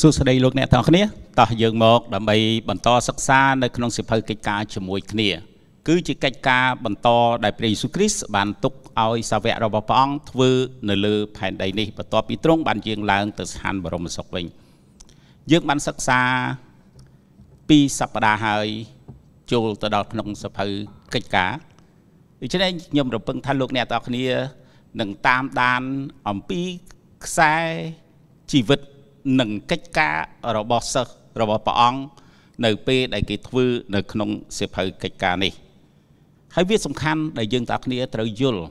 សួស្តីលោកអ្នកទាំងគ្នាតោះយើងមកដើម្បីបន្តសិក្សានៅក្នុងសិភៅកិច្ចការជាមួយ គ្នា គឺជាកិច្ចការបន្តដែលព្រះយេស៊ូវគ្រីស្ទបានទុកឲ្យសាវករបស់ព្រះអង្គធ្វើនៅលើផែនដីនេះបន្ទាប់ពីទ្រង់បានយាងឡើងទៅស្ថានបរមសុខវិញយើងបានសិក្សាពីសប្តាហ៍ហើយចូលទៅដល់ក្នុងសិភៅកិច្ចការដូច្នេះខ្ញុំរំពឹងថាលោកអ្នកទាំងគ្នានឹងតាមដានអំពីខ្សែជីវិតនិងកិច្ចការរបស់សិស្សរបស់ព្រះអង្គនៅ ពេល ដែលគេធ្វើ នៅក្នុងសៀវភៅកិច្ចការនេះហើយវាសំខាន់ ដែលយើងទាំងគ្នាត្រូវយល់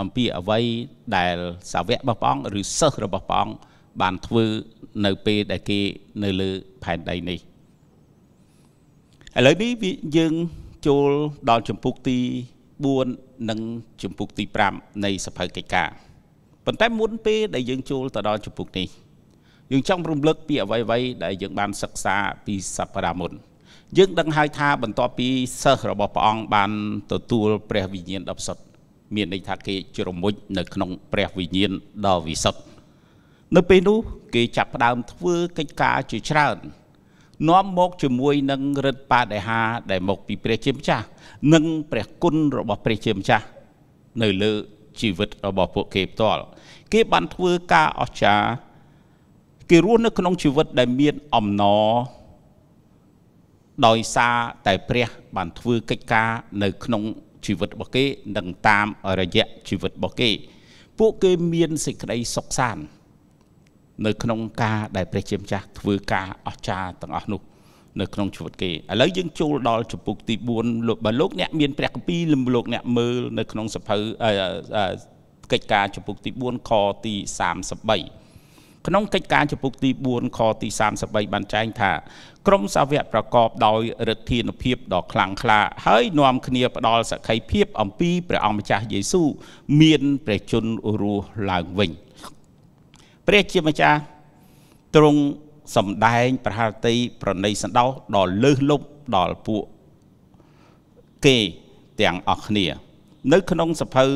អំពីអ្វី ដែលសាវករបស់ព្រះអង្គឬសិស្សរបស់ព្រះអង្គបានធ្វើនៅពេលដែលគេនៅលើផែនដីនេះឥឡូវនេះយើងចូលដល់ចម្ពោះទី4និងចម្ពោះទី5នៃសភៅកិច្ចការប៉ុន្តែមុនពេលដែលយើងចូលទៅដល់ចម្ពោះនេះយើងចង់រំលឹកពីអ្វីៗដែលយើងបានសិក្សាពីសព្ទាមុនយើងដឹងហើយថាបន្ទាប់ពីសិស្សរបស់ព្រះអង្គបាន ទទួល ព្រះវិញ្ញាណ10សុទ្ធមានន័យថាគេជ្រមុជនៅក្នុងព្រះវិញ្ញាណដ៏វិសុទ្ធនៅពេលនោះគេចាប់ផ្ដើមធ្វើកិច្ចការជាច្រើន នាំមកជាមួយនឹងរិទ្ធបដិហា ដែលមកពីព្រះជាម្ចាស់និង ព្រះគុណរបស់ព្រះជាម្ចាស់នៅលើជីវិតរបស់ពួកគេផ្ទាល់គេបានធ្វើការអស្ចារ្យគេរស់នៅក្នុងជីវិតដែលមានអំណរដោយសារតែព្រះ បានធ្វើកិច្ចការ នៅក្នុងជីវិតរបស់គេនិងតាមរយៈជីវិតរបស់គេ ពួកគេមានសេចក្តីសុខសាន្តនៅ ក្នុងការដែលព្រះជាម្ចាស់ធ្វើការអស្ចារ្យទាំងអស់នោះនៅក្នុងជីវិតគេឥឡូវយើងចូលដល់ចំពុកទី4លោកបើលោកអ្នកមានព្រះគម្ពីរលោកអ្នកមើលនៅក្នុងសភៅកិច្ចការចំពុកទី4ខទី33ក្នុងកិច្ចការចំពុកទី4ខទី33បានចែងថា ក្រមសាវកប្រកបដោយឫទ្ធានុភាពដ៏ខ្លាំងក្លា ហើយនាំគ្នាផ្ដល់សក្ខីភាពអំពីព្រះអង្គម្ចាស់យេស៊ូវមានព្រះជន្មរស់ឡើងវិញព្រះជាម្ចាស់ទ្រង់សម្ដែង ប្រហារតីប្រណីសន្តោសដល់លើសលប់ដល់ពួកគេទាំងអស់គ្នា នៅក្នុងសភៅ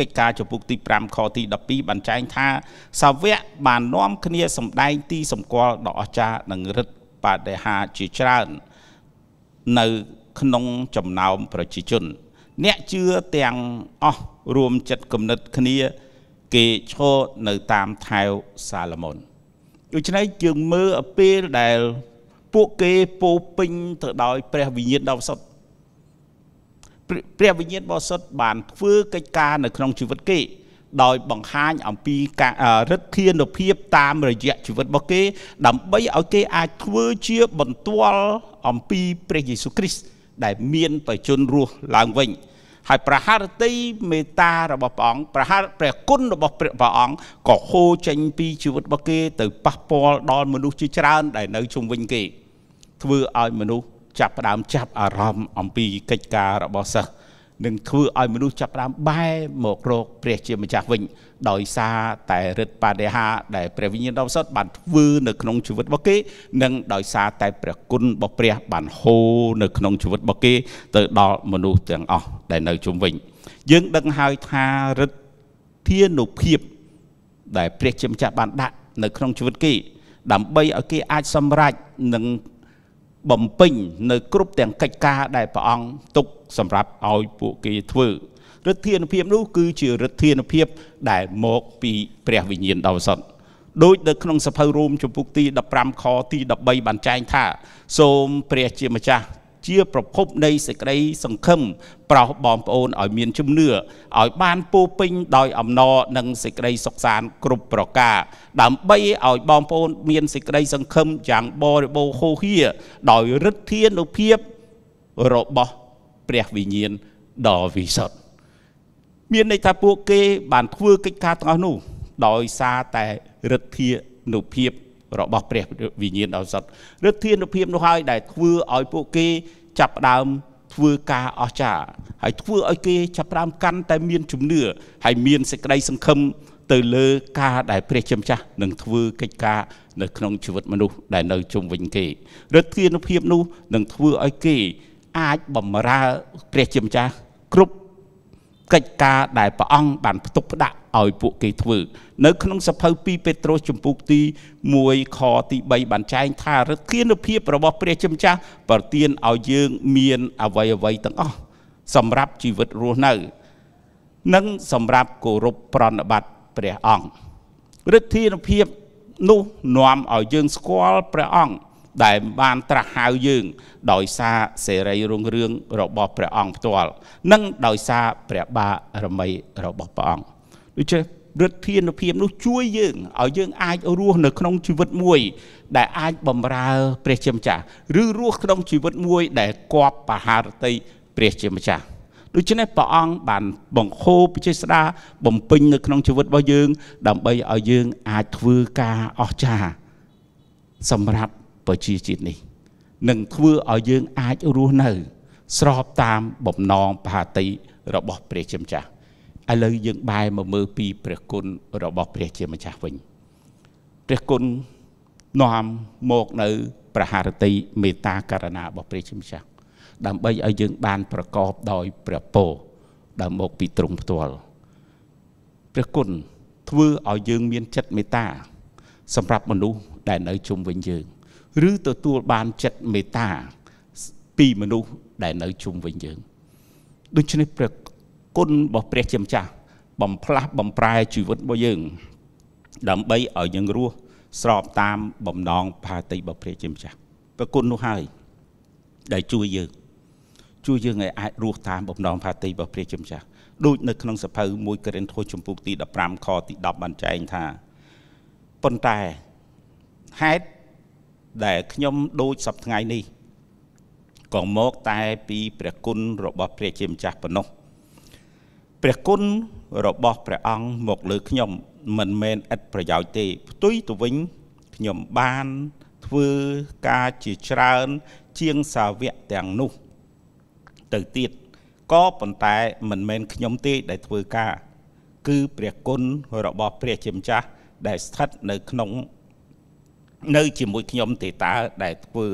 កិច្ចការចំពុកទី5ខទី12បានចែងថាសាវកបាននាំគ្នាសម្ដែង ទីសម្គាល់ដ៏អស្ចារ្យនិងរិទ្ធបដិហាជាច្រើននៅក្នុងចំណោមប្រជាជន អ្នកជឿទាំងអស់រួមចិត្តគំនិតគ្នាគេឈរនៅតាមថែវសាឡមុនដូច្នេះយើងមើលពេលដែលពួកគេពោពេញទៅដោយ ព្រះវិញ្ញាណដ៏សុទ្ធព្រះវិញ្ញាណបរិសុទ្ធបានធ្វើកិច្ចការនៅក្នុងជីវិតគេដោយបង្ហាញអំពីការរឹតធានុភាពតាមរយៈជីវិតរបស់គេដើម្បីឲ្យគេអាចធ្វើជាបន្ទាល់អំពីព្រះយេស៊ូវគ្រីស្ទដែលមានបច្ចុប្បន្នរស់ឡើងវិញហើយប្រហារតីមេត្តារបស់ព្រះអង្គប្រហារព្រះគុណរបស់ព្រះព្រះអង្គក៏ហូរចេញពីជីវិតរបស់គេទៅប៉ះពាល់ដល់មនុស្សជាច្រើនដែលនៅជុំវិញគេធ្វើឲ្យមនុស្សចាប់ផ្ដើមចាប់អារម្មណ៍អំពីកិច្ចការរបស់សិស្សនឹងធ្វើឲ្យមនុស្សចាប់ផ្ដើមបែរមករកព្រះជាម្ចាស់វិញដោយសារតែរិទ្ធបដិហាដែលព្រះវិញ្ញាណដ៏សុទ្ធបានធ្វើនៅក្នុងជីវិតរបស់គេ និងដោយសារតែព្រះគុណរបស់ព្រះបានហូរនៅក្នុងជីវិតរបស់គេ ទៅដល់មនុស្សទាំងអស់ដែលនៅជុំវិញយើងដឹងហើយថារិទ្ធធានុភាព ដែលព្រះជាម្ចាស់បានដាក់នៅក្នុងជីវិតគេដើម្បីឲ្យគេអាចសម្រេចនឹងបំពេញនៅ គ្រប់ទាំងកិច្ចការដែលព្រះអង្គទុកសម្រាប់ឲ្យពួកគេធ្វើឫទ្ធានុភាពនោះគឺជាឫទ្ធានុភាពដែលមក ពីព្រះវិញ្ញាណដ៏បរិសុទ្ធដូចនៅក្នុងសភៅរ៉ូមចំពុកទី15ខទី13បានចែងថា សូមព្រះជាម្ចាស់ជាប្រភពនៃសេចក្តីសង្ឃឹមប្រោសបងប្អូនឲ្យមានជំនឿឲ្យបានពោពេញ ដោយ អំណរនិងសេចក្តីសុខសាន្តគ្រប់ប្រការ ដើម្បីឲ្យបងប្អូន មានសេចក្តីសង្ឃឹមយ៉ាងបរិបូរហូរហៀដោយฤទ្ធានុភាពរបស់ព្រះវិញ្ញាណដ៏វិសុទ្ធមានន័យថាពួកគេ បានធ្វើកិច្ចការទាំងអស់នោះ ដោយសារតែឫទ្ធានុភាព របស់ព្រះវិញ្ញាណដ៏សត្វឫទ្ធានុភាពនោះហើយដែលធ្វើឲ្យពួកគេចាប់ផ្ដើមធ្វើការអស្ចារ្យហើយធ្វើឲ្យគេចាប់ផ្ដើមកាន់តែមាន ជំនឿហើយមានសេចក្តីសង្ឃឹមទៅលើការដែលព្រះជាម្ចាស់នឹងធ្វើកិច្ចការនៅក្នុងជីវិតមនុស្សដែលនៅជុំវិញគេឬទានភាពនោះនឹងធ្វើឲ្យគេ អាចបំរើ ព្រះជាម្ចាស់គ្រប់កិច្ចការដែលព្រះអង្គបានផ្ទុកផ្ដាក់ឲ្យពួកគេធ្វើ នៅក្នុងសភៅ2ពេត្រុសចំពុកទី1ខទី3បានចែងថាឫទ្ធានុភាពរបស់ព្រះជាម្ចាស់ប្រទានឲ្យយើង មានអវ័យអវ័យទាំងអស់សម្រាប់ជីវិតរស់នៅ និងសម្រាប់គោរពប្រណិប័តព្រះអង្គឫទ្ធានុភាពនោះនាំឲ្យយើង ស្គាល់ព្រះអង្គដែលបានត្រាស់ហៅយើង ដោយសារសេរីរុងរឿងរបស់ព្រះអង្គផ្ទាល់និង ដោយសារព្រះបារមីរបស់ព្រះអង្គដូច្នេះរិទ្ធានុភាពនោះជួយយើងឲ្យយើងអាចរស់នៅក្នុងជីវិតមួយ ដែលអាចបំរើ ព្រះជាម្ចាស់ឬរស់ក្នុងជីវិតមួយ ដែលគប់បហារតីព្រះជាម្ចាស់ដូច្នេះព្រះអង្គបានបង្ខូបចេស្តាបំពេញនៅក្នុងជីវិតរបស់យើង ដើម្បីឲ្យយើងអាចធ្វើការអស្ចារ្យសម្រាប់ប្រជាជាតិនេះនឹងធ្វើឲ្យយើងអាចរស់នៅ ស្របតាមបំណងផាតីរបស់ព្រះជាម្ចាស់ឥឡូវយើងបែរមកមើលពីព្រះគុណរបស់ព្រះជាម្ចាស់វិញព្រះគុណនាំមកនៅប្រហារតីមេត្តាករណារបស់ព្រះជាម្ចាស់ដើម្បីឲ្យយើង បានប្រកបដោយព្រះពរដែលមកពីទ្រង់ផ្ទាល់ព្រះគុណធ្វើឲ្យយើងមានចិត្តមេត្តា សម្រាប់មនុស្សដែលនៅ ជុំវិញយើងឬទទួលបានចិត្តមេត្តាពីមនុស្សដែលនៅជុំវិញយើងដូច្នេះព្រះគុណរបស់ព្រះជាម្ចាស់បំផ្លាស់បំប្រែជីវិតរបស់យើងដើម្បីឲ្យយើងរស់ស្របតាមបំណងផាតីរបស់ព្រះជាម្ចាស់ព្រះគុណនោះហើយដែលជួយយើងជួយយើងឲ្យអាចរស់តាមបំណងផាតីរបស់ព្រះជាម្ចាស់ដូចនៅក្នុងសភៅ1ករិនថូសចំពុកទី15ខទី10បានចែងថាប៉ុន្តែហេតុដែលខ្ញុំដូចសប្ថ្ងៃនេះក៏មកតែពី ព្រះគុណរបស់ ព្រះជាម្ចាស់ប៉ុណ្ណោះព្រះគុណរបស់ ព្រះអង្គមកលើខ្ញុំ មិនមែនឥតប្រយោជន៍ទេផ្ទុយទៅវិញខ្ញុំបានធ្វើការជាច្រើន ជាងសាវកទាំងនោះ ទៅទៀតក៏ប៉ុន្តែមិនមែនខ្ញុំទេ ដែលធ្វើការ គឺ ព្រះគុណរបស់ ព្រះជាម្ចាស់ដែលស្ថិតនៅក្នុងនៅជាមួយខ្ញុំទេតើដែលធ្វើ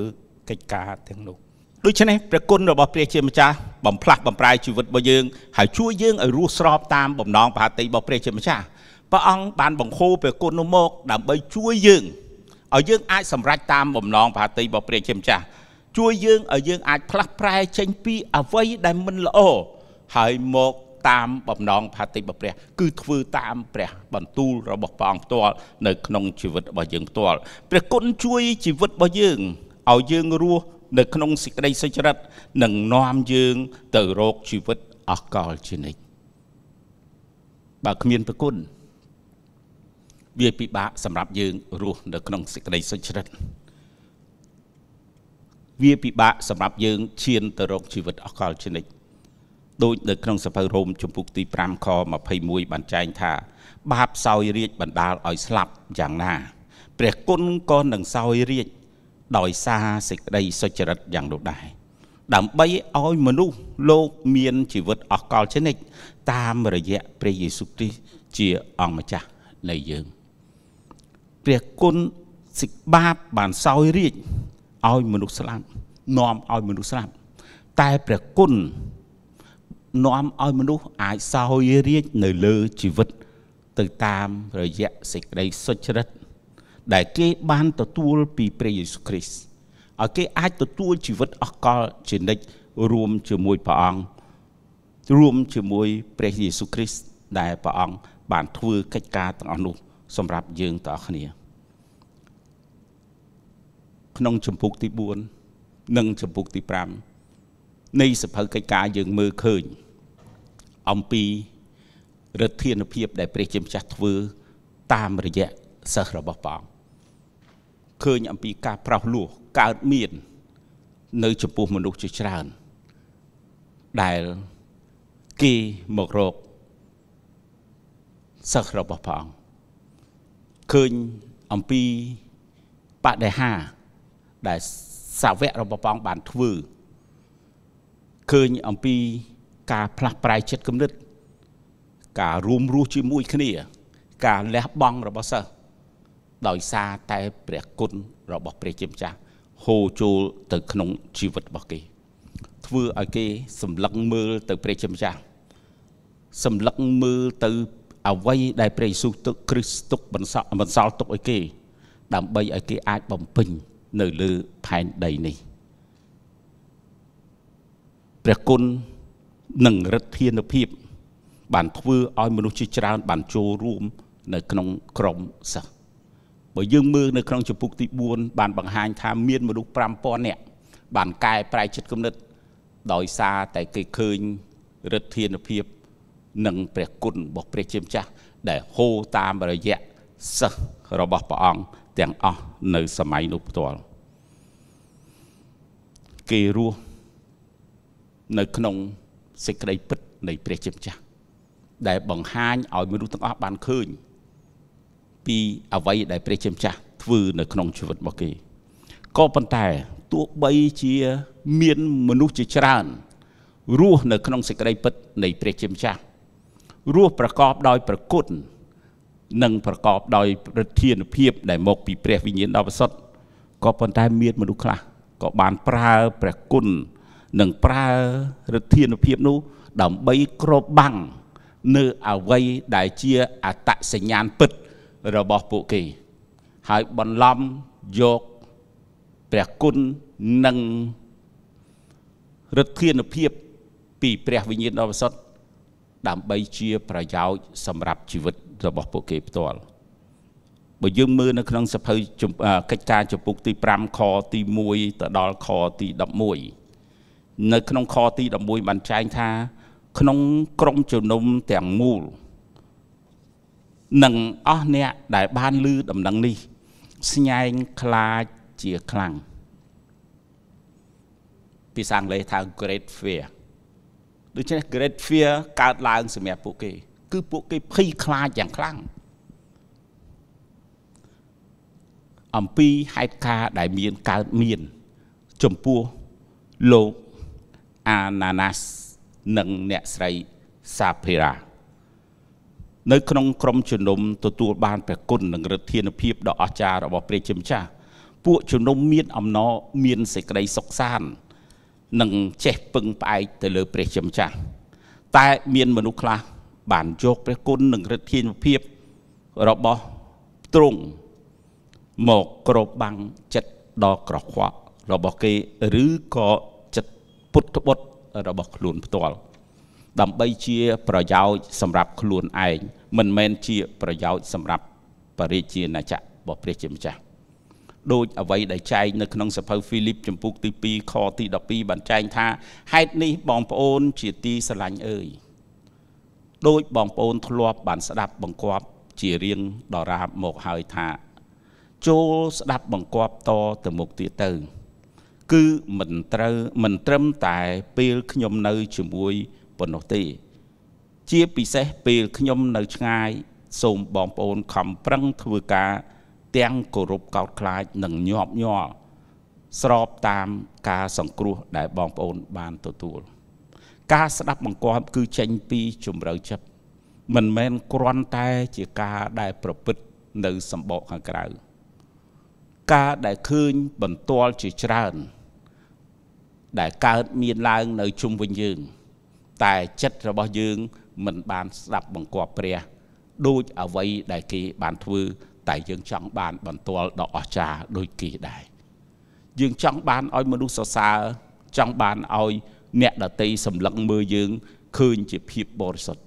កិច្ចការទាំងនោះដូច្នេះព្រះគុណរបស់ព្រះជាម្ចាស់បំផ្លាស់បំប្រែជីវិតរបស់យើងហើយជួយយើងឲ្យរស់ស្របតាមបំណងប្រហតិរបស់ព្រះជាម្ចាស់ព្រះអង្គបានបង្ហូរព្រះគុណនោះមកដើម្បីជួយយើងឲ្យយើងអាចសម្រេចតាមបំណងប្រហតិរបស់ព្រះជាម្ចាស់ជួយយើងឲ្យយើងអាចផ្លាស់ប្រែចេញពីអ្វីដែលមិនល្អហើយមកតាមបំណងផាតិបព្រះ គឺធ្វើតាមព្រះ បន្ទូលរបស់ព្រះអង្គផ្ទាល់នៅក្នុងជីវិតរបស់យើងផ្ទាល់ព្រះគុណជួយជីវិតរបស់យើងឲ្យយើងរស់នៅក្នុងសេចក្តីសុចរិតនិងនាំយើង ទៅរកជីវិតអកលជានិច្ចបើគ្មានព្រះគុណវាពិបាកសម្រាប់យើងរស់នៅក្នុងសេចក្តីសុចរិតវាពិបាកសម្រាប់យើងឈានទៅរកជីវិតអកលជានិច្ចដូចនៅក្នុងសភៅរ៉ូមជំពូកទី5ខ21បានចែងថា បាបសោយរាជបណ្ដាលឲ្យស្លាប់យ៉ាងណាព្រះគុណក៏នឹងសោយរាជដោយសារសេចក្តីសុចរិតយ៉ាងនោះដែរដើម្បីឲ្យមនុស្សលោកមានជីវិតអកលជនិតតាមរយៈព្រះយេស៊ូវគ្រីស្ទជាអង្គម្ចាស់នៃយើងព្រះគុណសេចបាបបានសោយរាជឲ្យមនុស្សស្លាប់នាំឲ្យមនុស្សស្លាប់ តែព្រះគុណនាំឲ្យមនុស្សអាចសោយរាជនៅលើជីវិតទៅតាមរយៈសេចក្តីសុចរិត ដែលគេបានទទួលពីព្រះយេស៊ូវគ្រីស្ទឲ្យគេអាចទទួលជីវិតអកលជានិច្ចរួមជាមួយព្រះអង្គរួមជាមួយ ព្រះយេស៊ូវគ្រីស្ទដែលព្រះអង្គបាន ធ្វើកិច្ចការទាំងអស់នោះសម្រាប់យើងទាំងអស់គ្នាក្នុងចម្ពោះទី4និងចម្ពោះទី5នៃសភៅកិច្ចការយើងមើលឃើញអំពីឫទ្ធានុភាពដែលព្រះជាម្ចាស់ធ្វើ តាមរយៈសិស្សរបស់ព្រះអង្គឃើញអំពីការប្រោសលោះកើតមាន នៅចំពោះមនុស្សជាច្រើន ដែលគេមករកសិស្សរបស់ព្រះអង្គឃើញអំពីបដិហា ដែលសាវករបស់ព្រះអង្គបានធ្វើឃើញអំពីការផ្លាស់ប្រែចិត្តគំនិត ការរួមរស់ជាមួយគ្នា ការលះបង់របស់សិស្សដោយសារតែ ព្រះគុណរបស់ ព្រះជាម្ចាស់ហូរចូល ទៅក្នុងជីវិតរបស់គេ ធ្វើឲ្យគេសម្លឹងមើលទៅ ព្រះជាម្ចាស់សម្លឹងមើលទៅអ្វីដែលព្រះយេស៊ូវទុកគ្រីស្ទុកបន្សល់បន្សល់ទុកឲ្យគេដើម្បីឲ្យគេអាចបំពេញនៅលើផែនដីនេះព្រះគុណនិងរិទ្ធានុភាពបានធ្វើឲ្យមនុស្សជាច្រើន បានចូលរួម នៅ ក្នុងក្រមសិស្សបើយើងមើលនៅក្នុងចំពុកទី4បានបង្ហាញថាមានមនុស្ស5000នាក់បានកែប្រែចិត្តគំនិត ដោយសារតែគេឃើញរិទ្ធានុភាពនិងព្រះគុណរបស់ព្រះជាម្ចាស់ដែលហូរតាមរយៈសិស្សរបស់ព្រះអង្គទាំងអស់នៅសម័យនោះផ្ទាល់គេរស់នៅក្នុងសេចក្តីពិតនៃព្រះជាម្ចាស់ដែលបង្ហាញឲ្យមនុស្សទាំងអស់បានឃើញពីអ្វីដែលព្រះជាម្ចាស់ធ្វើនៅក្នុងជីវិតរបស់គេក៏ប៉ុន្តែទោះបីជាមានមនុស្សជាច្រើនរស់នៅក្នុងសេចក្តីពិតនៃព្រះជាម្ចាស់រស់ប្រកបដោយប្រគុណនិង ប្រកបដោយព្រទ្ធានុភាព ដែលមកពីព្រះវិញ្ញាណដ៏បរិសុទ្ធក៏ប៉ុន្តែមានមនុស្សខ្លះក៏បានប្រើព្រះគុណនឹងប្រើរធានុភាពនោះដើម្បីគ្របបាំងនៅអវ័យដែលជាអតសញ្ញាណពិតរបស់ពួកគេ ហើយបន្លំយកព្រះគុណនិងរិទ្ធានុភាពពី ព្រះវិញ្ញាណបរិសុទ្ធដើម្បីជា ប្រយោជន៍សម្រាប់ជីវិតរបស់ពួកគេផ្ទាល់បើយើងមើលនៅក្នុងសភៅកិច្ចការចំពុកទី5ខទី1ទៅដល់ខទី11នៅក្នុងខទី11បានចែងថា ក្នុងក្រុមជំនុំទាំងមូលនឹងអស់អ្នក ដែលបានលឺដំណឹងនេះស្ញែងខ្លាចជាខ្លាំងភាសាអង់គ្លេសថា great fear ដូច្នេះ great fear កើតឡើងសម្រាប់ពួកគេ គឺពួកគេភ័យខ្លាចយ៉ាងខ្លាំងអំពីហេតុការដែលមានកើតមានចំពោះលោកអាណាណាសនិងអ្នកស្រីសាភេរ៉ានៅក្នុងក្រុមជំនុំទទួល បានព្រះគុណនិងឫទ្ធានុភាពដ៏អស្ចារ្យរបស់ព្រះជាម្ចាស់ពួកជំនុំមាន អំណរមានសេចក្តីសុខសាន្តនិងចេះពឹងផ្អែកទៅលើព្រះជាម្ចាស់តែមាន មនុស្សខ្លះបានយកព្រះគុណនិងឫទ្ធានុភាពរបស់ទ្រង់មកគ្របបាំងចិត្តដ៏ក្រខ្វក់របស់គេឬក៏ពុទ្ធបុត្ររបស់ខ្លួន ផ្ទាល់ដើម្បីជាប្រយោជន៍សម្រាប់ខ្លួនឯងមិនមែនជាប្រយោជន៍សម្រាប់បរិជាណាចក្ររបស់ព្រះជាម្ចាស់ដូចអ្វីដែលចែងនៅក្នុងសភៅហ្វីលីបចំពុកទី2ខទី12បានចែងថាហេតុនេះបងប្អូនជាទីស្រឡាញ់អើយដូចបងប្អូនធ្លាប់បានស្ដាប់បង្គាប់ជារៀងដរាបមកហើយថាចូលស្ដាប់បង្គាប់តទៅមុខទៀតទៅទៅគឺមិនត្រូវមិនត្រឹមតែពេលខ្ញុំនៅជាមួយប៉ុណ្ណោះទេ ជាពិសេសពេលខ្ញុំនៅឆ្ងាយ សូមបងប្អូនខំប្រឹងធ្វើការ ទាំងគោរពកោតខ្លាចនិងញាប់ញ័រស្របតាមការសង្គ្រោះដែលបងប្អូនបានទទួលការស្ដាប់បង្គាប់គឺចេញពីជំរឿចិត្តមិនមែនគ្រាន់តែជាការដែលប្រព្រឹត្តនៅសម្បកខាងក្រៅការដែលឃើញបន្ទាល់ជាច្រើន ដែលកើតមានឡើងនៅជុំវិញយើង តែចិត្តរបស់យើង មិនបានស្ដាប់បង្គាប់ព្រះ ដូចអ្វីដែលគេបានធ្វើតែយើងចង់បានបន្ទាល់ដ៏អស្ចារ្យដូចគេដែរយើងចង់បានឲ្យមនុស្សសរសើរចង់បានឲ្យអ្នកដតីសម្លឹងមើលយើងឃើញជាភាពបរិសុទ្ធ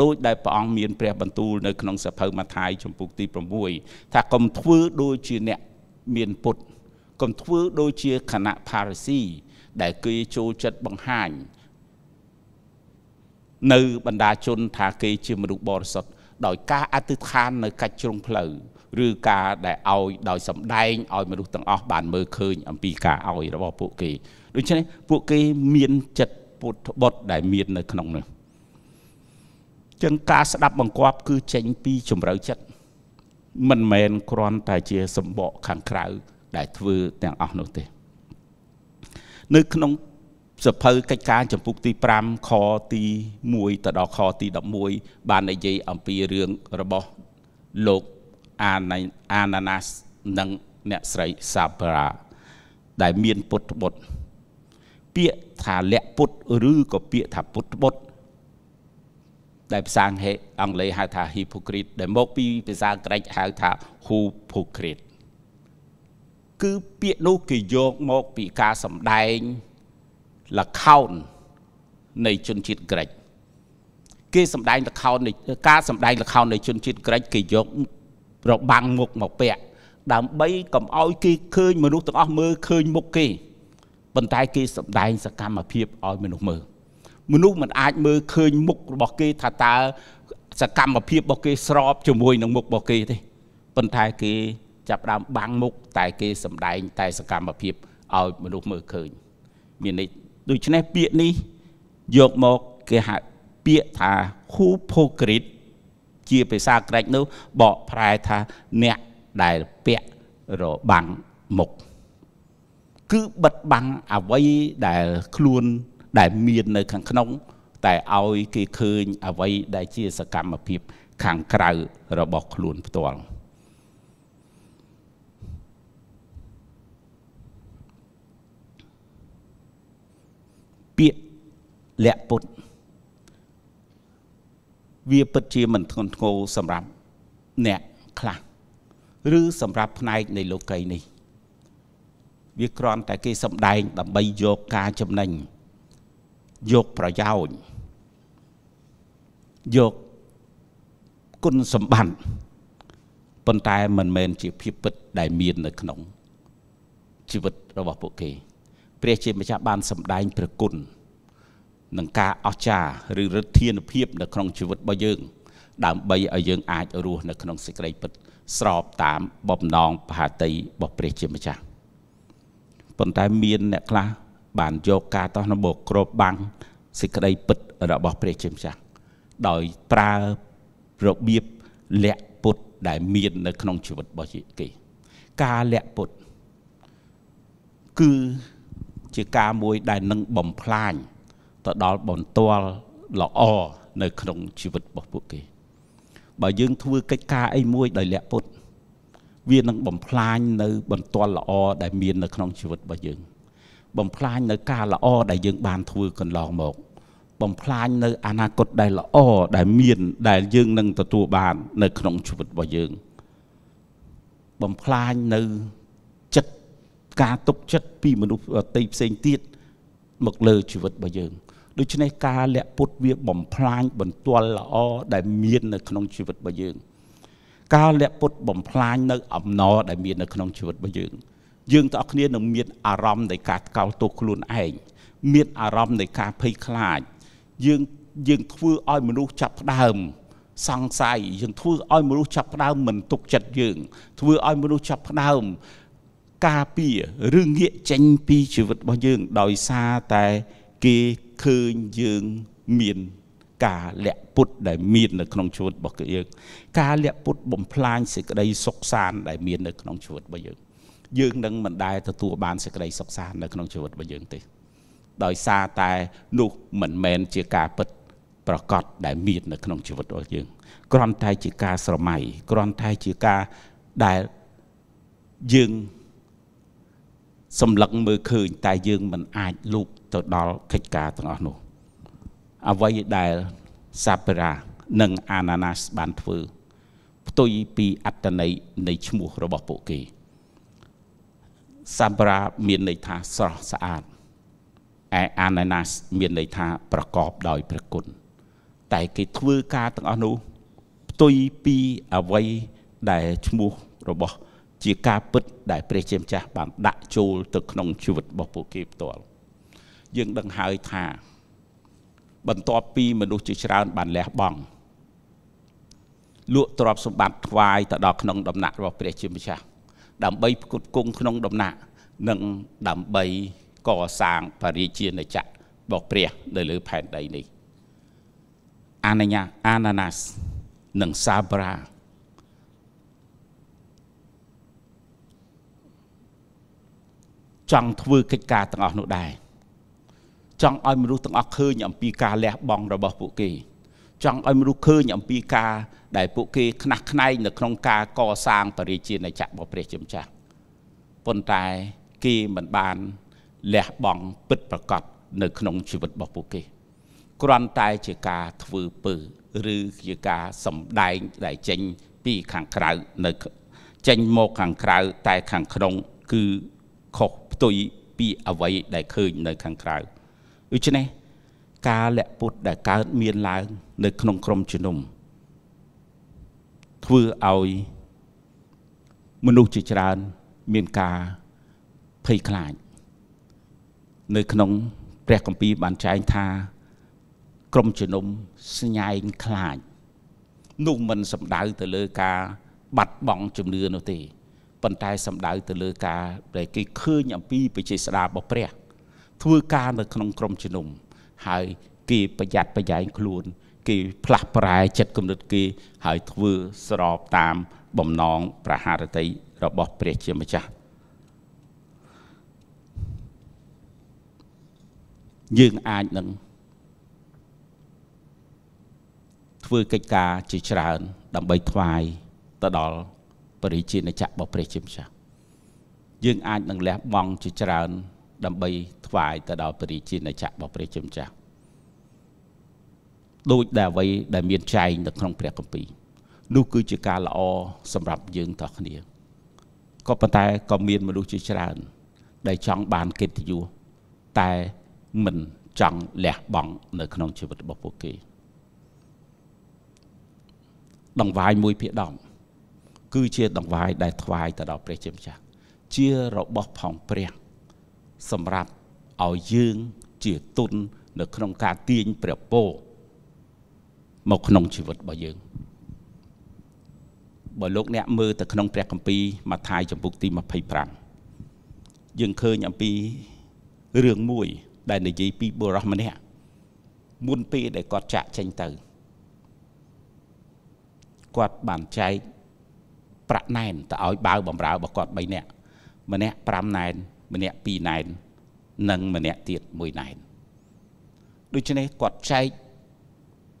ដោយដែលព្រះអង្គមានព្រះ បន្ទូលនៅក្នុងសភៅម៉ាថាយចំពុកទី6ថាកុំធ្វើដូចជាអ្នកមានពុទ្ធកុំធ្វើដូចជាគណៈផារស៊ីដែលគេចូលចិត្តបង្ហាញ នៅបណ្ដាជន ថាគេ ជាមនុស្សបរិសុទ្ធដោយការអធិដ្ឋាននៅកាច់ជ្រុងផ្លូវឬការដែលឲ្យដោយសម្ដែងឲ្យ មនុស្សទាំងអស់បានមើលឃើញ អំពីការឲ្យរបស់ពួកគេ ដូច្នេះពួកគេ មាន ចិត្តពុទ្ធបុត្រដែលមាននៅក្នុងនោះចឹងការស្ដាប់បង្គាប់គឺចេញពីជំរឿចិត្តមិនមែនគ្រាន់តែជាសម្បកខាងក្រៅដែលធ្វើទាំងអស់នោះទេ នៅក្នុងសភៅកិច្ចការចម្ពោះទី5ខទី1ទៅដល់ខទី11បាននិយាយអំពីរឿងរបស់លោកអាណាអាណាណាសនិង អ្នកស្រីសាបារ៉ាដែលមានពុទ្ធបុត្រពាក្យថាលៈពុទ្ធឬក៏ពាក្យថាពុទ្ធបុត្រដែលភាសាអង់គ្លេសហៅថា hypocrite ដែលមកពីភាសាក្រិចហៅថា hypocrite គឺពាក្យនោះគេយកមកពីការសម្ដែងលខោននៃជនជាតិក្រិចគេសម្ដែងលខោននៃការសម្ដែងលខោននៃ ជនជាតិក្រិចគេយករបាំងមុខមកពាក់ដើម្បីកុំឲ្យគេឃើញមនុស្សទាំងអស់មើលឃើញមុខគេប៉ុន្តែគេសម្ដែង សកម្មភាពឲ្យមនុស្សមើលមនុស្សមិនអាចមើលឃើញមុខរបស់គេ ថាតើសកម្មភាពរបស់គេស្របជាមួយនឹងមុខរបស់គេទេប៉ុន្តែគេ ចាប់ដើមបាំងមុខតែគេសម្ដែង តែសកម្មភាពឲ្យមនុស្សមើលឃើញ មានន័យដូច្នេះពាក្យនេះយកមកគេហៅពាក្យថា hypocrite ជាភាសាក្រិចនោះបកប្រែថាអ្នកដែលពាក់របាំងមុខគឺបិទបាំងអ្វីដែលខ្លួនដែលមាននៅខាងក្នុង តែឲ្យគេឃើញអ្វីដែលជាសកម្មភាពខាងក្រៅរបស់ខ្លួនផ្ទាល់ពាក្យលក្ខពុទ្ធវាពិតជាមិនធ្ងន់ធ្ងរសម្រាប់អ្នកខ្លះឬសម្រាប់ផ្នែកនៃលោកីនេះ វាគ្រាន់ តែគេសំដែងដើម្បីយកការចំណេញយកប្រយោជន៍យកគុណសម្បត្តិប៉ុន្តែមិនមែនជាភាពពិតដែលមាននៅក្នុងជីវិតរបស់ពួកគេ ព្រះជាម្ចាស់បានសម្ដែងព្រះគុណនឹងការអស្ចារ្យឬរិទ្ធានុភាពនៅក្នុងជីវិតរបស់យើង ដើម្បីឲ្យយើងអាចរស់នៅក្នុងសេចក្តីពិតស្របតាមបំណងបហាតីរបស់ព្រះជាម្ចាស់ប៉ុន្តែមានអ្នកខ្លះបានយកការតោះនបោក្របបាំងសេចក្តីពិតរបស់ព្រះជាម្ចាស់ដោយប្រើរបៀបលាក់ពុតដែលមាន នៅ ក្នុងជីវិតរបស់គេ ការលាក់ពុតគឺជាការមួយដែលនឹងបំផ្លាញទៅដល់បន្ទាល់ល្អនៅក្នុងជីវិតរបស់ពួកគេបើយើងធ្វើកិច្ចការអីមួយដោយលាក់ពុតវានឹងបំផ្លាញនៅ បន្ទាល់ល្អ ដែលមាននៅក្នុងជីវិតរបស់យើងបំផ្លាញនៅការល្អដែលយើងបានធ្វើកន្លងមក បំផ្លាញនៅអនាគតដែលល្អដែលមានដែលយើងនឹងទទួលបាននៅក្នុងជីវិតរបស់យើងបំផ្លាញនៅចិត្តការទុកចិត្តពីមនុស្សទីផ្សេងទៀតមកលើជីវិតរបស់យើងដូច្នេះការលាក់ពុតវាបំផ្លាញបន្ទាល់ល្អដែលមាននៅក្នុងជីវិតរបស់យើងការលាក់ពុតបំផ្លាញនៅអំណរដែលមាននៅក្នុងជីវិតរបស់យើងយើងទាំងអស់គ្នានឹងមាន អារម្មណ៍នៃការកោតទោសខ្លួនឯងមានអារម្មណ៍នៃការភ័យខ្លាចយើងយើង ធ្វើឲ្យមនុស្សចាប់ផ្ដើមសង្ស័យយើងធ្វើឲ្យមនុស្សចាប់ផ្ដើមមិនទុកចិត្តយើងធ្វើឲ្យមនុស្សចាប់ផ្ដើមការពារឬងាកចេញពីជីវិតរបស់យើង ដោយសារតែគេឃើញយើងមាន ការលាក់ពុតដែលមាននៅក្នុងជីវិតរបស់យើងការលាក់ពុត បំផ្លាញសេចក្តីសុខសាន្តដែលមាននៅក្នុងជីវិតរបស់យើងយើងនឹងមិនដែលទទួលបានសេចក្តីសុខសាន្តនៅក្នុងជីវិតរបស់យើងទេ ដោយសារតែនោះមិនមែនជាការពិតប្រកបដែលមាននៅក្នុងជីវិតរបស់យើងគ្រាន់តែជាការស្រមៃគ្រាន់តែជាការដែលយើងសម្លឹងមើលឃើញតែយើងមិនអាចលូកទៅដល់កិច្ចការទាំងអស់នោះអ្វីដែលសាប៉េរ៉ានិងអាណាណាសបានធ្វើ ផ្ទុយពីអត្តន័យនៃឈ្មោះរបស់ពួកគេសម្រាប់មានន័យថាស្រស់ស្អាតឯអាណាណាសមានន័យថាប្រកបដោយព្រះគុណតែគេធ្វើការទាំងអស់នោះផ្ទុយពីអ្វីដែលឈ្មោះរបស់ ជាការពិតដែលព្រះជាម្ចាស់បានដាក់ចូលទៅក្នុងជីវិតរបស់ពួកគេផ្ទាល់យើងដឹងហើយថា បន្ទាប់ពីមនុស្សជាច្រើនបានលះបង់លក់ទ្រព្យសម្បត្តិថ្វាយទៅដល់ក្នុងដំណាក់របស់ព្រះជាម្ចាស់ដើម្បីផ្គត់ផ្គង់ក្នុង ដំណាក់និងដើម្បីកសាងបរិជាណចក្ររបស់ព្រះនៅលើផែនដីនេះអានញ្ញាអាណាណាសនិងសាប្រាចង់ធ្វើកិច្ចការទាំងអស់នោះដែរចង់ឲ្យមនុស្សទាំងអស់ឃើញអំពីការលះបង់របស់ពួកគេចង់ឲ្យមនុស្សឃើញអំពីការដែលពួកគេខ្នះខ្នែងនៅក្នុងការកសាងបរិជាណាចក្ររបស់ព្រះជាម្ចាស់ប៉ុន្តែគេមិនបានលះបង់ពិតប្រកបនៅ ក្នុងជីវិតរបស់ពួកគេគ្រាន់តែជាការធ្វើពើឬជាការសំដែងដែលចេញ ពីខាងក្រៅនៅចេញមកខាងក្រៅតែខាងក្នុង គឺខុសផ្ទុយពីអ្វីដែលឃើញនៅ ខាងក្រៅដូច្នេះការលៈពុតដែលកើតមានឡើងនៅក្នុងក្រមជំនុំ ធ្វើឲ្យ មនុស្សជាច្រើនមានការភ័យខ្លាច នៅក្នុងព្រះគម្ពីរបានចែងថា ក្រមជំនុំស្ញែងខ្លាច នោះមិនសំដៅទៅលើ ការបាត់បង់ជំនឿនោះទេប៉ុន្តែសំដៅទៅលើ ការដែលគេឃើញអំពីបជាស្ដារបស់ព្រះធ្វើការនៅក្នុងក្រមជំនុំហើយគេប្រយ័ត្នប្រយែងខ្លួនគេផ្លាស់ប្រែចិត្តគំនិតគេហើយធ្វើស្របតាមបំណងប្រហារតីរបស់ ព្រះជាម្ចាស់យើងអាចនឹងធ្វើកិច្ចការជាច្រើន ដើម្បីថ្វាយទៅដល់ពរិជាណចក្ររបស់ព្រះជាម្ចាស់យើង អាចនឹងលះបង់ជាច្រើនដើម្បីថ្វាយទៅដល់ព្រះរាជាណាចក្ររបស់ព្រះជាម្ចាស់ដូចដែលអ្វី ដែលមានចែងនៅក្នុងព្រះគម្ពីរនោះគឺជាការល្អសម្រាប់យើងទាំងគ្នាក៏ប៉ុន្តែក៏មានមនុស្សជាច្រើនដែលចង់បានកិត្តិយសតែមិនចង់លះបង់នៅ ក្នុងជីវិតរបស់ពួកគេដង្វាយមួយភាគ10គឺជាដង្វាយដែលថ្វាយទៅដល់ព្រះជាម្ចាស់ជារបស់ផងព្រះសម្រាប់ឲ្យយើងជាទុននៅក្នុងការទាញព្រះពរមកក្នុងជីវិតរបស់យើងបើលោកអ្នកមើលទៅក្នុង ព្រះគម្ពីរម៉ាថាយចំពុកទី25យើងឃើញអំពីរឿងមួយដែលនិយាយពីបុរសម្នាក់មុនពេលដែលគាត់ចាក់ចេញទៅគាត់បានចែកប្រាក់ណែនទៅឲ្យបាវបំរើរបស់គាត់3នាក់ម្នាក់5ណែនម្នាក់2ណែននិងម្នាក់ទៀត1ណែនដូច្នេះគាត់ចែក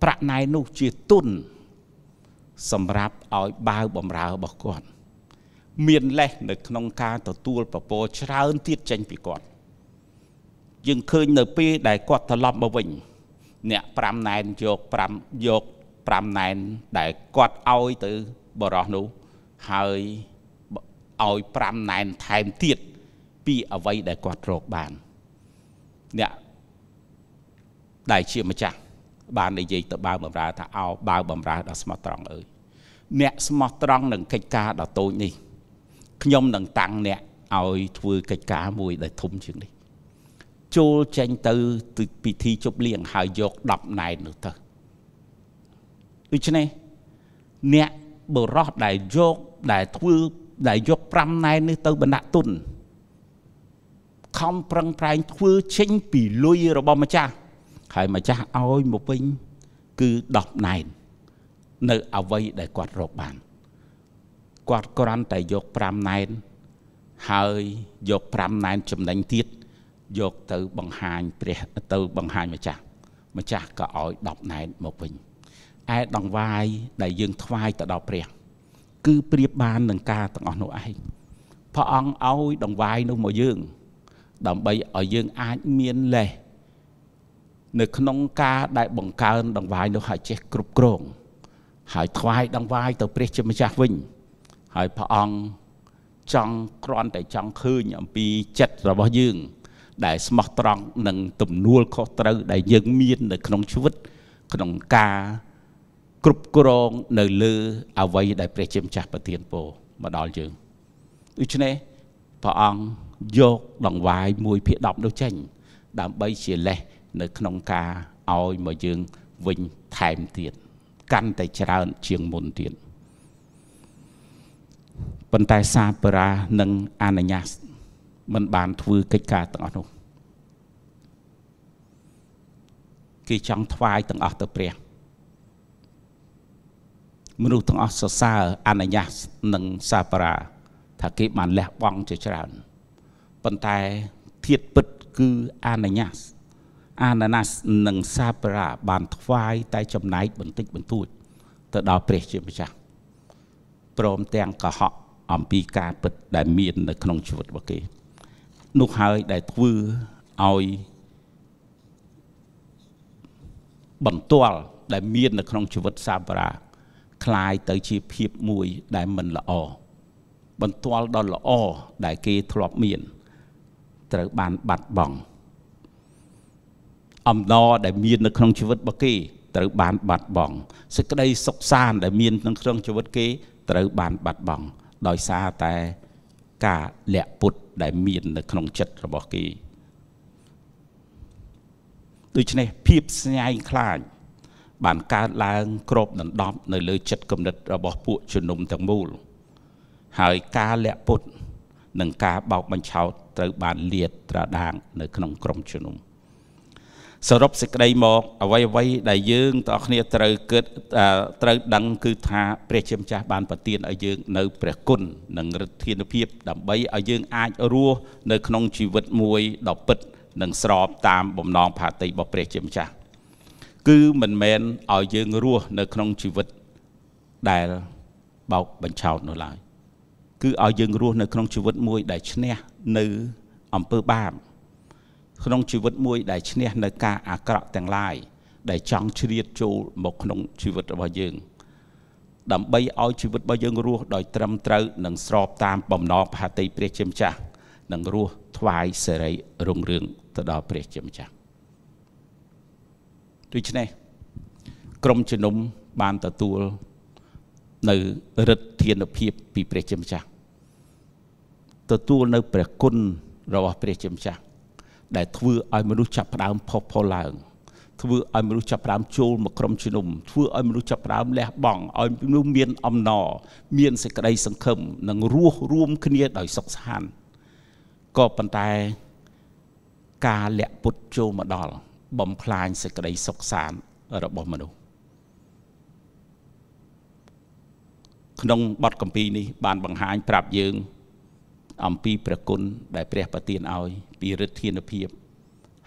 ប្រាក់ណែននោះជាទុន សម្រាប់ឲ្យបាវបំរើរបស់គាត់មានលេសនៅក្នុងការទទួលប្រពោច្រើនទៀតចេញពីគាត់យើងឃើញនៅពេលដែលគាត់ត្រឡប់មកវិញ អ្នក5ណែនយក5យក5ណែនដែលគាត់ឲ្យទៅបរោះនោះហើយឲ្យ5ណែនថែមទៀតពីអ្វីដែលគាត់រកបានអ្នកដែលជាម្ចាស់បាននិយាយទៅបើបំរើថាអោបើបំរើដល់ស្មោះត្រង់អើយអ្នកស្មោះត្រង់នឹងកិច្ចការដ៏តូចនេះខ្ញុំនឹងតាំងអ្នកឲ្យធ្វើកិច្ចការមួយដែលធំជាងនេះចូលចេញទៅទីពិធីជប់លៀងហើយយក10ណែននោះទៅដូច្នេះអ្នកបរោះដែលយកដែលធ្វើដែលយក5ណែននេះទៅបណ្ដាក់ទុនខំប្រឹងប្រែងធ្វើចេញពីលុយរបស់ម្ចាស់ហើយម្ចាស់ឲ្យមកវិញគឺ10ណែននៅអ្វីដែលគាត់រកបានគាត់គ្រាន់តែយក5ណែន ហើយយក5ណែនចំណេញទៀតយកទៅបង្ហាញព្រះទៅបង្ហាញម្ចាស់ម្ចាស់ក៏ឲ្យ10ណែនមកវិញឯដងវាយដែលយើងថ្វាយទៅដល់ព្រះ គឺប្រៀបបាននឹងការទាំងអស់នោះឯងព្រះអង្គឲ្យដងវាយនោះមកយើងដើម្បីឲ្យយើងអាចមានលេសនៅ ក្នុងការដែលបង្កើនដង្វាយនោះឲ្យចេះគ្រប់គ្រងហើយថ្វាយដង្វាយ ទៅព្រះជាម្ចាស់វិញហើយព្រះអង្គចង់គ្រាន់តែចង់ឃើញអំពីចិត្តរបស់យើង ដែលស្មោះត្រង់ និងទំនួលខុសត្រូវដែលយើងមាននៅក្នុងជីវិត ក្នុងការគ្រប់គ្រង នៅ លើអ្វីដែល ព្រះជាម្ចាស់ប្រទានពរមកដល់យើងដូច្នេះព្រះអង្គយកដង្វាយ1ភាគ10នោះចេញ ដើម្បីជាលេសនៅ ក្នុងការឲ្យមកយើងវិញថែមទៀតកាន់តែច្រើនជាងមុនទៀតប៉ុន្តែសាបរា និងអនុញ្ញាតមិនបានធ្វើកិច្ចការទាំងអស់នោះគេចង់ថ្វាយទាំងអស់ទៅព្រះមនុស្សទាំងអស់សរសើរអនុញ្ញាតនិងសាបរា ថាគេបានលះបង់ជាច្រើនប៉ុន្តែធាតពិតគឺអានញ្ញាស អានណាសនិងសាប្រា បានថ្វាយតែចំណែកបន្តិចបន្តួចទៅដល់ព្រះជាម្ចាស់ព្រមទាំងកុហកអំពីការពិតដែលមាននៅក្នុងជីវិតរបស់គេ នោះហើយដែលធ្វើឲ្យបន្ទាល់ដែលមាននៅក្នុងជីវិតសាប្រាคล้ายទៅជាភាពមួយ ដែលមិនល្អបន្ទាល់ដល់ល្អដែលគេធ្លាប់មានត្រូវបាន បាត់បង់អំណរដែលមាននៅក្នុងជីវិតរបស់គេត្រូវ បានបាត់បង់សេចក្តីសុខសាន្តដែលមាននៅក្នុងជីវិតគេត្រូវបានបាត់បង់ដោយសារតែការលាក់ពុតដែលមាននៅក្នុងចិត្តរបស់គេដូច្នេះភាពស្ញែងខ្លាចបានកើតឡើង ក្របដណ្ដប់ នៅលើចិត្តគំនិតរបស់ពួកជំនុំទាំងមូល ហើយការលាក់ពុតនិងការបោកបញ្ឆោតត្រូវបានលាតត្រដាងនៅ ក្នុងក្រមជំនុំសរុបសេចក្តីមក អ្វីអ្វីដែលយើងទាំងអស់គ្នាត្រូវគិតត្រូវដឹងគឺថាព្រះជាម្ចាស់បានប្រទានឲ្យយើងនៅព្រះគុណនិងឫទ្ធានុភាពដើម្បីឲ្យយើង អាចរស់នៅក្នុងជីវិតមួយដ៏ពិត និងស្របតាមបំណងផាតីរបស់ព្រះជាម្ចាស់គឺមិនមែនឲ្យយើងរស់នៅក្នុងជីវិតដែលបោកបញ្ឆោតនោះឡើយគឺឲ្យយើងរស់នៅក្នុងជីវិតមួយដែលឈ្នះនៅអំពើបាបក្នុងជីវិតមួយដែលឈ្នះនៅការអាក្រក់ទាំងឡាយដែលចង់ជ្រៀតចូលមកក្នុងជីវិតរបស់យើងដើម្បីឲ្យជីវិតរបស់យើងរស់ដោយត្រឹមត្រូវ និងស្របតាមបំណងផាតីព្រះជាម្ចាស់និងរស់ថ្វាយសេរីរុងរឿង ទៅដល់ព្រះជាម្ចាស់ដូច្នេះក្រុមជំនុំបានទទួលនៅរិទ្ធធានភាពពីព្រះជាម្ចាស់ទទួលនៅ ព្រះគុណរបស់ព្រះជាម្ចាស់ដែល ធ្វើឲ្យមនុស្សចាប់ផ្ដើមផុសផុលឡើង ធ្វើឲ្យមនុស្សចាប់ផ្ដើមចូលមកក្រុមជំនុំធ្វើឲ្យមនុស្សចាប់ផ្ដើមលះបង់ឲ្យមនុស្សមាន អំណរមានសេចក្តីសង្ឃឹមនិងរស់រួមគ្នា ដោយសុខសាន្តក៏ប៉ុន្តែការលាក់ពុតចូលមកដល់បំផ្លាញសេចក្តីសុខសាន្តរបស់មនុស្សក្នុងបទកម្ពីនេះបានបង្ហាញ ប្រាប់យើង អំពីព្រះគុណដែលព្រះប្រទានឲ្យ ពីឫទ្ធានុភាព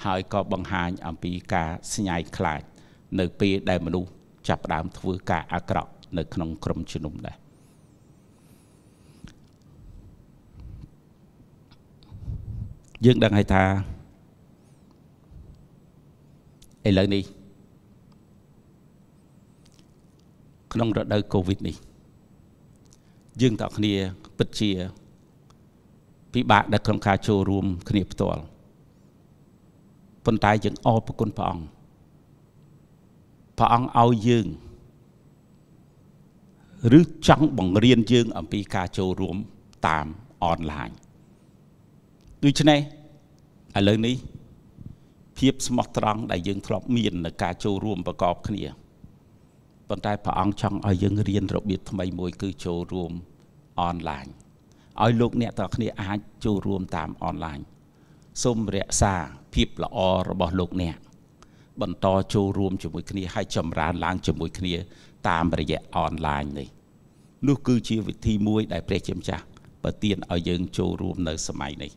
ហើយក៏បង្ហាញ អំពីការស្ញែកខ្លាច នៅ ពេលដែលមនុស្សចាប់ផ្ដើម ធ្វើការអាក្រក់នៅ ក្នុង ក្រុមជំនុំដែរយើងដឹងហើយថាឥឡូវនេះក្នុងរដូវកូវីដនេះយើងទាំងគ្នាពិតជាពិបាកដល់ក្នុងការចូលរួមគ្នាផ្ទាល់ប៉ុន្តែយើងអរព្រគុណព្រះអង្គព្រះអង្គឲ្យយើង ឬចង់បង្រៀនយើង អំពីការចូលរួមតាមអនឡាញដូច្នេះឥឡូវនេះភាព ស្មោះត្រង់ដែលយើងធ្លាប់មាននៅការចូលរួមប្រកបគ្នាប៉ុន្តែព្រះអង្គចង់ឲ្យយើងរៀនរបៀបថ្មីមួយគឺចូលរួមអនឡាញឲ្យលោកអ្នកទាំងគ្នាអាចចូលរួមតាមអនឡាញសូមរក្សាភាពល្អរបស់លោកអ្នកបន្តចូលរួមជាមួយ គ្នាហើយចម្រើនឡើងជាមួយគ្នា តាមរយៈអនឡាញនេះនោះគឺជាវិធីមួយដែលព្រះជាម្ចាស់ប្រទានឲ្យយើងចូលរួមនៅសម័យនេះ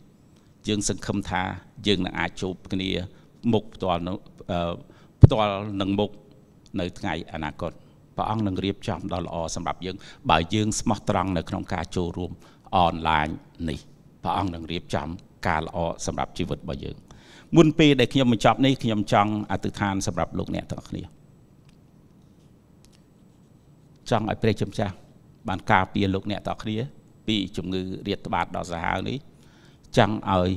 យើងសង្ឃឹមថាយើងនឹងអាចជួបគ្នាមុខផ្ទាល់នឹងផ្ទាល់នឹងមុខនៅថ្ងៃអនាគតព្រះអង្គនឹងរៀបចំដល់ល្អសម្រាប់យើងបើយើងស្មោះត្រង់នៅក្នុងការចូលរួមអនឡាញនេះព្រះអង្គនឹងរៀបចំការល្អសម្រាប់ជីវិតរបស់យើងមុនពេលដែលខ្ញុំបញ្ចប់នេះខ្ញុំចង់អធិដ្ឋានសម្រាប់លោកអ្នកទាំងអស់គ្នាចង់ឲ្យព្រះជាម្ចាស់បានការពារលោកអ្នកទាំងអស់គ្នាពីជំងឺរាតត្បាតដ៏សាហាវនេះចង់ឲ្យ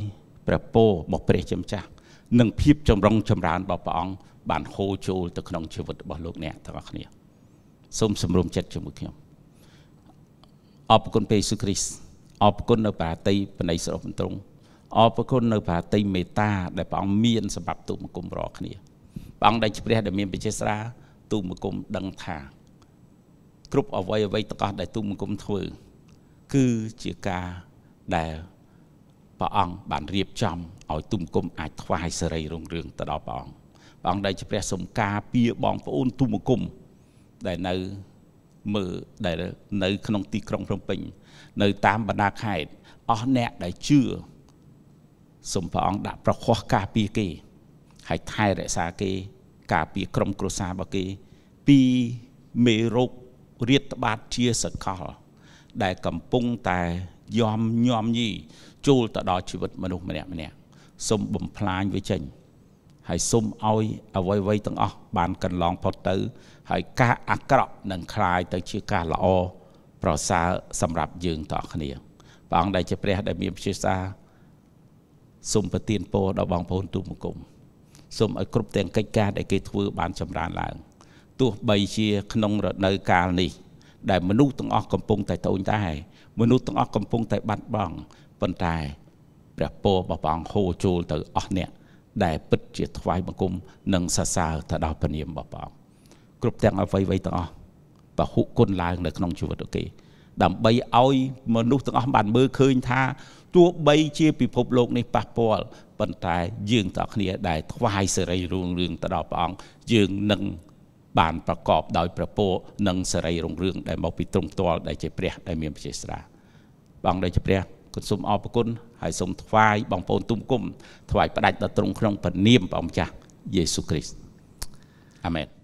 ព្រះពររបស់ព្រះជាម្ចាស់និងភាពចម្រុងចម្រើនរបស់ព្រះអង្គបានហូរចូលទៅក្នុងជីវិតរបស់លោកអ្នកទាំងអស់គ្នាសូមសម្រុំចិត្តជាមួយខ្ញុំអរគុណព្រះយេស៊ូវគ្រីស្ទអរគុណនៅព្រះតីបណៃស្រស់បន្ទ្រង់អរគុណនៅព្រះតីមេត្តាដែលព្រះអង្គមានសម្រាប់ទូមង្គមរាល់គ្នាព្រះអង្គដែលជ្រះដែលមានបជាស្រាទូមង្គមដឹងថា គ្រប់អ្វីអ្វីទាំងអស់ដែលទូមង្គមធ្វើគឺជាការដែលព្រះអង្គបានរៀបចំឲ្យទុំគុំអាចថ្វាយសេរីរុងរឿងទៅដល់ព្រះអង្គព្រះអង្គដែលជាព្រះសំការពីបងប្អូនទុំគុំដែលនៅមើលដែលនៅក្នុងទីក្រុងភ្នំពេញនៅតាមបណ្ដាខេត្តអស់អ្នកដែលជឿសូមព្រះអង្គដាក់ប្រខោះការពារគេ ហើយថែរក្សាគេការពារក្រុមគ្រួសាររបស់គេ ពីមេរោគរាតត្បាតជាសកលដែលកំពុងតែយំញោមញីចូលទៅដល់ជីវិតមនុស្សម្នាក់ម្នាក់សូមបំផ្លាញវាចេញ ហើយសូមឲ្យអ្វីៗទាំងអស់បានកន្លងផុតទៅហើយការអាក្រក់នឹងคลายទៅជាការល្អប្រសើរសម្រាប់យើងទាំងអស់គ្នាព្រះអង្គដែលជាព្រះដែលមានជាសាសូមប្រទានពរដល់បងប្អូនទូមង្គមសូមឲ្យគ្រប់ទាំងកិច្ចការ ដែលគេធ្វើបានចម្រើនឡើងទោះបីជា ក្នុងរដូវកាលនេះដែលមនុស្សទាំងអស់កំពុងតែត្អូញត្អែមនុស្សទាំងអស់កំពុងតែបាត់បង់ប៉ុន្តែព្រះពររបស់ព្រះអង្គហូរចូលទៅ អស់អ្នក ដែល ពិតជាថ្វាយបង្គំនិងសរសើរទៅដល់ព្រះនាមរបស់ព្រះអង្គគ្រប់ទាំងអ្វីៗទាំងអស់ពហុគុណឡើងនៅក្នុងជីវិតរបស់គេ ដើម្បីឲ្យមនុស្សទាំងអស់បានមើលឃើញថាទោះបីជាពិភពលោកនេះប៉ះពាល់ប៉ុន្តែយើងទាំងគ្នាដែលថ្វាយសេរីរុងរឿងទៅដល់ព្រះអង្គយើងនឹងបានប្រកបដោយប្រពោនិងសេរីរុងរឿងដែលមកពីទ្រង់ទាល់ដែលជាព្រះដែលមានប្រជាស្រា បងដែលជាព្រះគុណសូមអរគុណហើយសូមថ្វាយបងប្អូនទុំគុំថ្វាយផ្ដាច់ដល់ទ្រង់ក្នុងព្រះនាមព្រះអង្គម្ចាស់យេស៊ូវគ្រីស្ទអាមែន